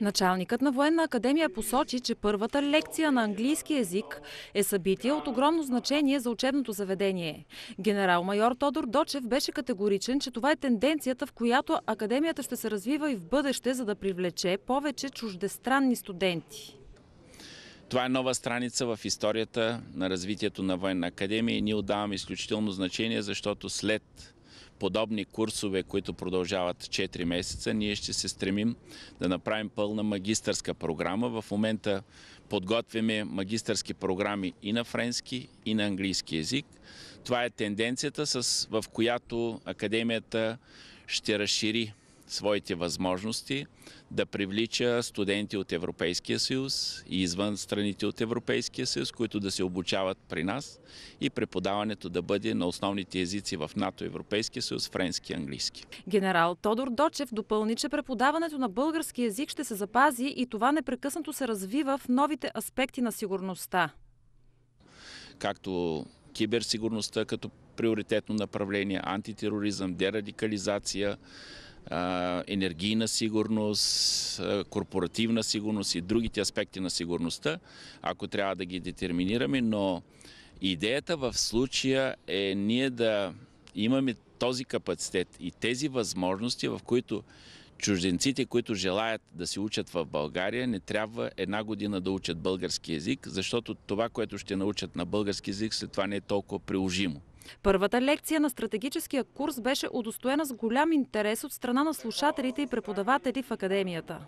Началникът на военна академия посочи, че първата лекция на английски язик е събитие от огромно значение за учебното заведение. Генерал-майор Тодор Дочев беше категоричен, че това е тенденцията, в която академията ще се развива и в бъдеще, за да привлече повече чуждестранни студенти. Това е нова страница в историята на развитието на военна академия и ние отдаваме изключително значение, защото след подобни курсове, които продължават 4 месеца, ние ще се стремим да направим пълна магистърска програма. В момента подготвяме магистърски програми и на френски, и на английски язик. Това е тенденцията, в която академията ще разшири своите възможности да привлича студенти от Европейския съюз и извън страните от Европейския съюз, които да се обучават при нас и преподаването да бъде на основните езици в НАТО Европейския съюз, френски и английски. Генерал Тодор Дочев допълни, че преподаването на български язик ще се запази и това непрекъснато се развива в новите аспекти на сигурността. Както киберсигурността като приоритетно направление, антитероризъм, дерадикализация, енергийна сигурност, корпоративна сигурност и другите аспекти на сигурността, ако трябва да ги детерминираме, но идеята в случая е ние да имаме този капацитет и тези възможности, в които чужденците, които желаят да се учат в България, не трябва една година да учат български язик, защото това, което ще научат на български язик, след това не е толкова приложимо. Първата лекция на стратегическия курс беше удостоена с голям интерес от страна на слушателите и преподаватели в академията.